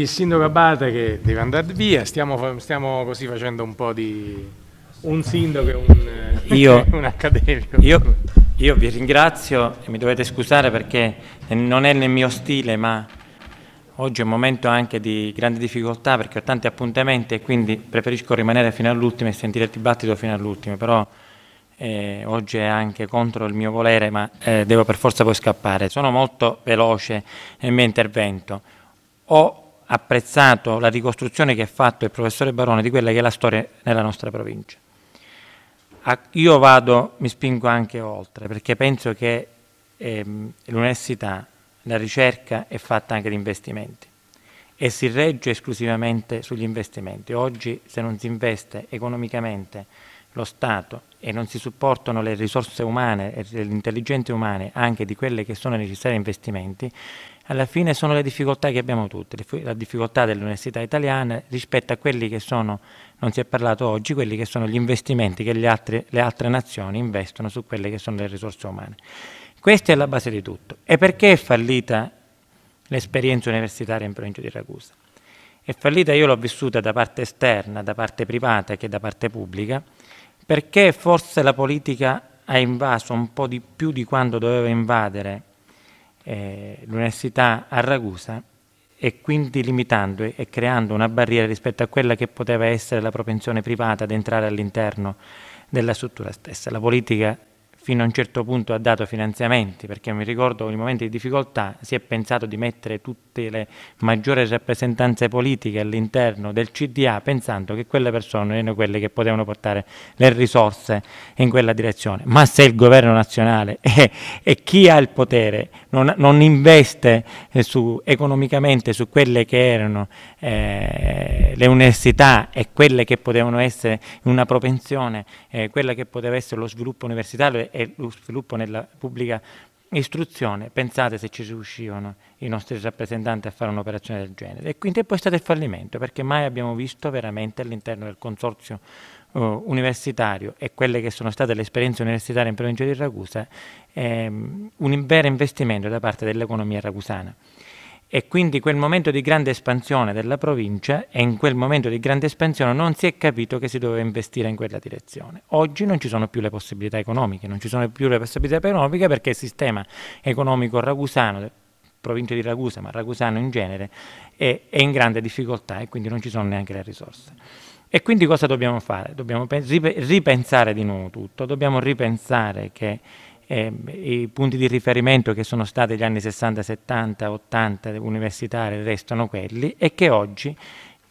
il sindaco Abate che deve andare via, stiamo, stiamo così facendo un po' di un sindaco e un, eh, io, un accademico. Io, io, vi ringrazio e mi dovete scusare perché non è nel mio stile, ma oggi è un momento anche di grande difficoltà perché ho tanti appuntamenti e quindi preferisco rimanere fino all'ultimo e sentire il dibattito fino all'ultimo, però eh, oggi è anche contro il mio volere, ma eh, devo per forza poi scappare. Sono molto veloce nel mio intervento. Ho apprezzato la ricostruzione che ha fatto il professore Barone di quella che è la storia nella nostra provincia. Io vado, mi spingo anche oltre, perché penso che ehm, l'università, la ricerca è fatta anche di investimenti e si regge esclusivamente sugli investimenti. Oggi se non si investe economicamente lo Stato e non si supportano le risorse umane e le intelligenze umane anche di quelle che sono necessarie investimenti, alla fine sono le difficoltà che abbiamo tutti, la difficoltà dell'università italiana rispetto a quelli che sono, non si è parlato oggi, quelli che sono gli investimenti che le altre, le altre nazioni investono su quelle che sono le risorse umane. Questa è la base di tutto. E perché è fallita l'esperienza universitaria in provincia di Ragusa? È fallita, io l'ho vissuta da parte esterna, da parte privata che da parte pubblica, perché forse la politica ha invaso un po' di più di quanto doveva invadere eh, l'università a Ragusa e quindi limitando e creando una barriera rispetto a quella che poteva essere la propensione privata ad entrare all'interno della struttura stessa. La politica fino a un certo punto ha dato finanziamenti, perché mi ricordo in momenti di difficoltà si è pensato di mettere tutte le maggiori rappresentanze politiche all'interno del CDA pensando che quelle persone erano quelle che potevano portare le risorse in quella direzione. Ma se il governo nazionale e, e chi ha il potere non, non investe eh, su, economicamente su quelle che erano eh, le università e quelle che potevano essere una propensione, eh, quella che poteva essere lo sviluppo universitario e lo sviluppo nella pubblica istruzione, pensate se ci riuscivano i nostri rappresentanti a fare un'operazione del genere. E quindi è poi stato il fallimento, perché mai abbiamo visto veramente all'interno del consorzio uh, universitario e quelle che sono state le esperienze universitarie in provincia di Ragusa, ehm, un vero investimento da parte dell'economia ragusana e quindi quel momento di grande espansione della provincia e in quel momento di grande espansione non si è capito che si doveva investire in quella direzione. Oggi non ci sono più le possibilità economiche, non ci sono più le possibilità economiche perché il sistema economico ragusano, provincia di Ragusa, ma ragusano in genere, è, è in grande difficoltà e quindi non ci sono neanche le risorse. E quindi cosa dobbiamo fare? Dobbiamo ripensare di nuovo tutto, dobbiamo ripensare che eh, i punti di riferimento che sono stati gli anni 60, 70, 80 universitari restano quelli e che oggi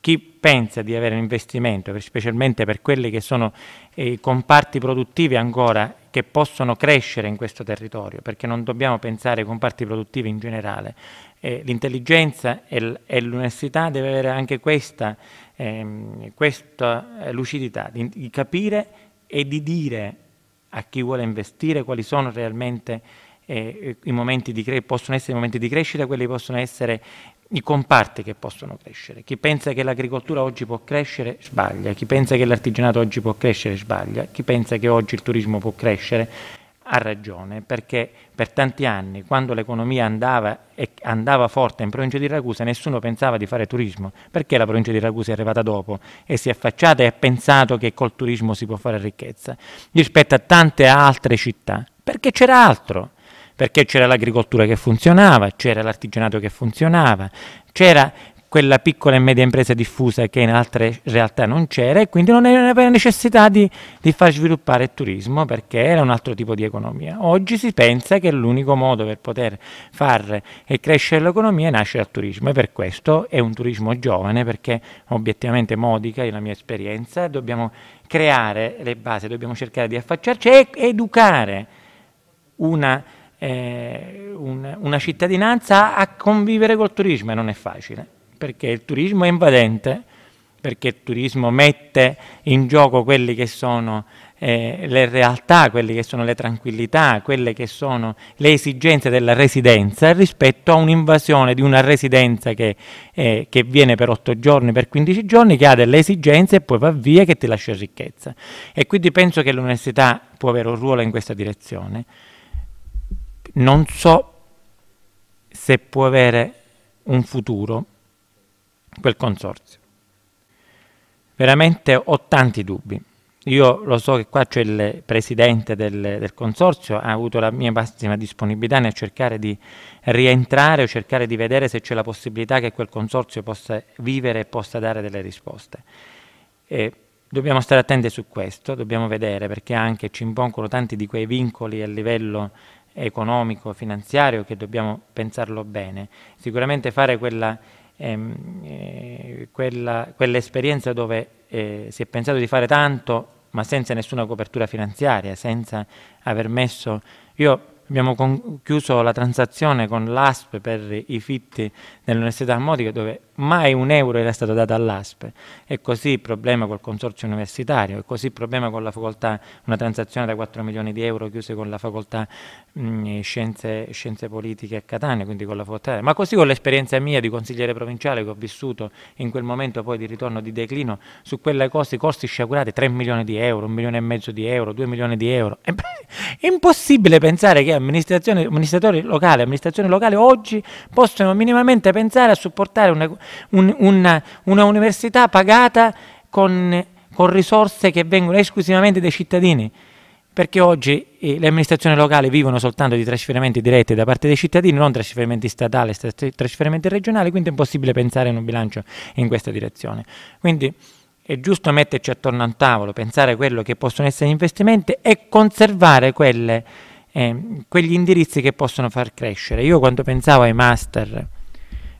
chi pensa di avere un investimento, specialmente per quelli che sono eh, i comparti produttivi ancora che possono crescere in questo territorio, perché non dobbiamo pensare ai comparti produttivi in generale. Eh, l'intelligenza e, e l'università deve avere anche questa, ehm, questa lucidità di, di capire e di dire a chi vuole investire quali sono realmente eh, i momenti di crescita, possono essere i momenti di crescita, quelli possono essere i comparti che possono crescere. Chi pensa che l'agricoltura oggi può crescere sbaglia, chi pensa che l'artigianato oggi può crescere sbaglia, chi pensa che oggi il turismo può crescere ha ragione, perché per tanti anni, quando l'economia andava, e andava, forte in provincia di Ragusa, nessuno pensava di fare turismo, perché la provincia di Ragusa è arrivata dopo e si è affacciata e ha pensato che col turismo si può fare ricchezza, rispetto a tante altre città, perché c'era altro, perché c'era l'agricoltura che funzionava, c'era l'artigianato che funzionava, c'era quella piccola e media impresa diffusa che in altre realtà non c'era e quindi non aveva necessità di, di, far sviluppare il turismo perché era un altro tipo di economia. Oggi si pensa che l'unico modo per poter far crescere l'economia è nascere dal turismo e per questo è un turismo giovane perché obiettivamente modica è la mia esperienza, dobbiamo creare le basi, dobbiamo cercare di affacciarci e educare una... Eh, una cittadinanza a convivere col turismo e non è facile perché il turismo è invadente, perché il turismo mette in gioco quelle che sono eh, le realtà, quelle che sono le tranquillità, quelle che sono le esigenze della residenza rispetto a un'invasione di una residenza che, eh, che viene per 8 giorni, per 15 giorni, che ha delle esigenze e poi va via che ti lascia ricchezza. E quindi penso che l'università può avere un ruolo in questa direzione. Non so se può avere un futuro quel consorzio. Veramente ho tanti dubbi. Io lo so che qua c'è il presidente del, del, consorzio, ha avuto la mia massima disponibilità nel cercare di rientrare o cercare di vedere se c'è la possibilità che quel consorzio possa vivere e possa dare delle risposte. E dobbiamo stare attenti su questo, dobbiamo vedere perché anche ci impongono tanti di quei vincoli a livello economico, finanziario che dobbiamo pensarlo bene. Sicuramente fare quella ehm, eh, quella, quell'esperienza dove eh, si è pensato di fare tanto ma senza nessuna copertura finanziaria, senza aver messo... Io abbiamo con... chiuso la transazione con l'ASP per i fitti dell'Università Armotica dove mai un euro era stato dato all'ASPE. E così il problema col consorzio universitario, e così il problema con la facoltà, una transazione da 4 milioni di euro chiuse con la facoltà mh, mm, eh, scienze, scienze, politiche a Catania, quindi con la facoltà. Ma così con l'esperienza mia di consigliere provinciale che ho vissuto in quel momento poi di ritorno di declino su quelle cose, costi sciagurati, 3 milioni di euro, 1 milione e mezzo di euro, 2 milioni di euro. E beh, è impossibile pensare che amministratori locali, amministrazioni locali oggi possano minimamente pensare a supportare una un, una, una, università pagata con, con, risorse che vengono esclusivamente dai cittadini, perché oggi eh, le amministrazioni locali vivono soltanto di trasferimenti diretti da parte dei cittadini, non trasferimenti statali, trasferimenti regionali, quindi è impossibile pensare in un bilancio in questa direzione. Quindi, è giusto metterci attorno a un tavolo, pensare a quello che possono essere gli investimenti e conservare quelle, eh, quegli indirizzi che possono far crescere. Io quando pensavo ai master,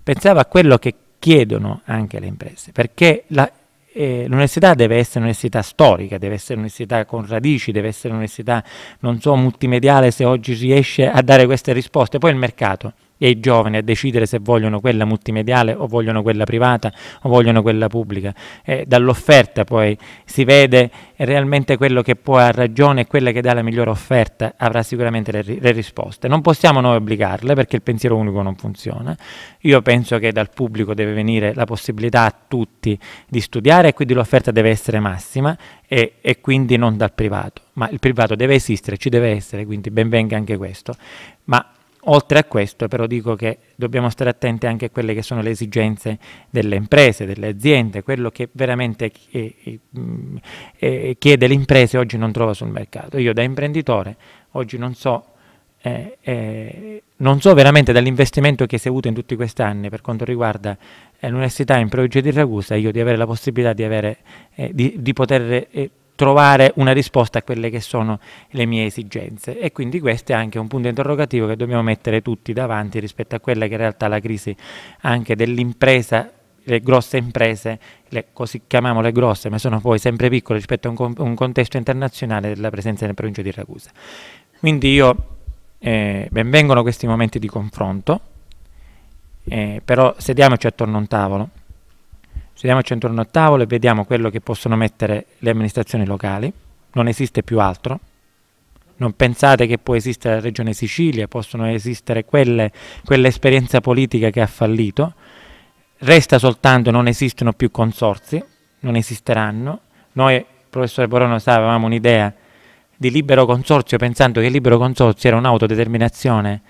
pensavo a quello che chiedono anche le imprese, perché la, eh, l'università deve essere un'università storica, deve essere un'università con radici, deve essere un'università, non so, multimediale se oggi riesce a dare queste risposte, poi il mercato e i giovani a decidere se vogliono quella multimediale o vogliono quella privata o vogliono quella pubblica. Eh, dall'offerta poi si vede realmente quello che può ha ragione e quella che dà la migliore offerta avrà sicuramente le, le, risposte. Non possiamo noi obbligarle perché il pensiero unico non funziona. Io penso che dal pubblico deve venire la possibilità a tutti di studiare e quindi l'offerta deve essere massima e, e quindi non dal privato. Ma il privato deve esistere, ci deve essere, quindi benvenga anche questo. Ma Oltre a questo però dico che dobbiamo stare attenti anche a quelle che sono le esigenze delle imprese, delle aziende, quello che veramente eh, eh, mm, eh, chiede le imprese oggi non trova sul mercato. Io da imprenditore oggi non so, eh, eh, non so veramente dall'investimento che si è avuto in tutti questi anni per quanto riguarda l'università in provincia di Ragusa, io di avere la possibilità di, avere, eh, di, di poter trovare una risposta a quelle che sono le mie esigenze. E quindi questo è anche un punto interrogativo che dobbiamo mettere tutti davanti rispetto a quella che in realtà la crisi anche dell'impresa le grosse imprese, le così chiamiamole grosse, ma sono poi sempre piccole rispetto a un, un contesto internazionale della presenza nella provincia di Ragusa. Quindi io eh, benvengono questi momenti di confronto, eh, però sediamoci attorno a un tavolo, Sediamoci intorno a tavolo e vediamo quello che possono mettere le amministrazioni locali. Non esiste più altro. Non pensate che può esistere la Regione Sicilia, possono esistere quell'esperienza politica che ha fallito. Resta soltanto non esistono più consorzi, non esisteranno. Noi, professore Borono, sa, avevamo un'idea di libero consorzio, pensando che il libero consorzio era un'autodeterminazione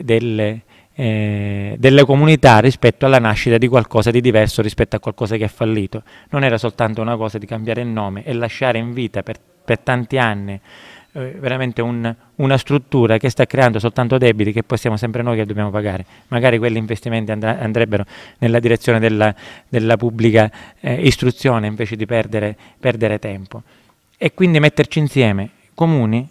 delle, eh, delle comunità rispetto alla nascita di qualcosa di diverso rispetto a qualcosa che è fallito. Non era soltanto una cosa di cambiare il nome e lasciare in vita per, per tanti anni eh, veramente un, una struttura che sta creando soltanto debiti che poi siamo sempre noi che dobbiamo pagare. Magari quegli investimenti andra, andrebbero nella direzione della, della pubblica eh, istruzione invece di perdere, perdere, tempo. E quindi metterci insieme comuni,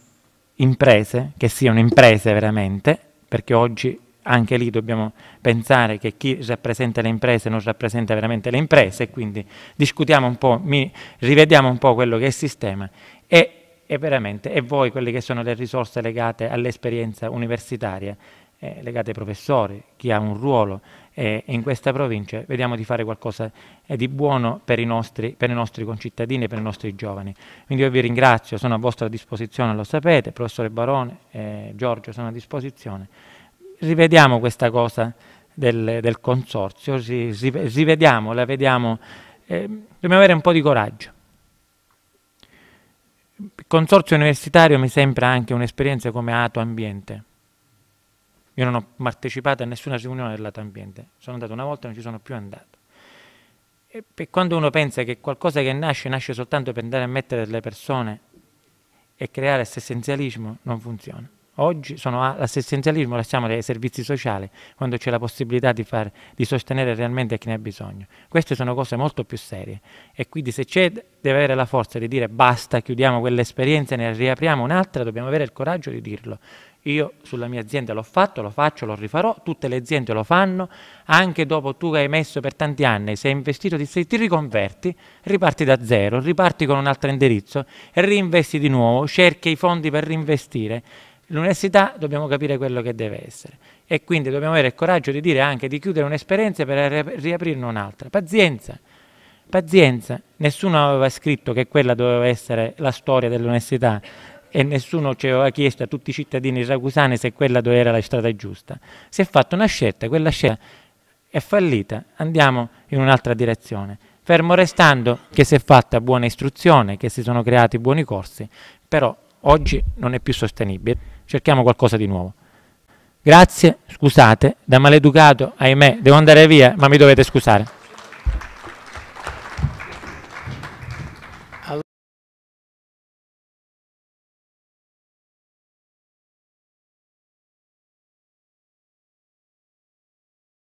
imprese, che siano imprese veramente, perché oggi anche lì dobbiamo pensare che chi rappresenta le imprese non rappresenta veramente le imprese, quindi discutiamo un po', mi, rivediamo un po' quello che è il sistema e, e, e, voi quelle che sono le risorse legate all'esperienza universitaria, eh, legate ai professori, chi ha un ruolo eh, in questa provincia, vediamo di fare qualcosa eh, di buono per i, nostri, per i nostri concittadini e per i nostri giovani. Quindi io vi ringrazio, sono a vostra disposizione, lo sapete, professore Barone, eh, Giorgio sono a disposizione rivediamo questa cosa del, del consorzio, rivediamo, la vediamo, eh, dobbiamo avere un po' di coraggio. Il consorzio universitario mi sembra anche un'esperienza come Ato Ambiente. Io non ho partecipato a nessuna riunione dell'Ato Ambiente, sono andato una volta e non ci sono più andato. E per quando uno pensa che qualcosa che nasce, nasce soltanto per andare a mettere delle persone e creare questo essenzialismo, non funziona oggi sono l'assistenzialismo, lasciamo ai servizi sociali quando c'è la possibilità di, far, di, sostenere realmente chi ne ha bisogno. Queste sono cose molto più serie e quindi se c'è deve avere la forza di dire basta, chiudiamo quell'esperienza e ne riapriamo un'altra, dobbiamo avere il coraggio di dirlo. Io sulla mia azienda l'ho fatto, lo faccio, lo rifarò, tutte le aziende lo fanno, anche dopo tu che hai messo per tanti anni, se hai investito, ti, ti riconverti, riparti da zero, riparti con un altro indirizzo, reinvesti di nuovo, cerchi i fondi per reinvestire L'università dobbiamo capire quello che deve essere e quindi dobbiamo avere il coraggio di dire anche di chiudere un'esperienza per riaprirne un'altra. Pazienza, pazienza. Nessuno aveva scritto che quella doveva essere la storia dell'università e nessuno ci aveva chiesto a tutti i cittadini ragusani se quella era la strada giusta. Si è fatta una scelta, quella scelta è fallita, andiamo in un'altra direzione. Fermo restando che si è fatta buona istruzione, che si sono creati buoni corsi, però oggi non è più sostenibile cerchiamo qualcosa di nuovo. Grazie, scusate, da maleducato, ahimè, devo andare via, ma mi dovete scusare.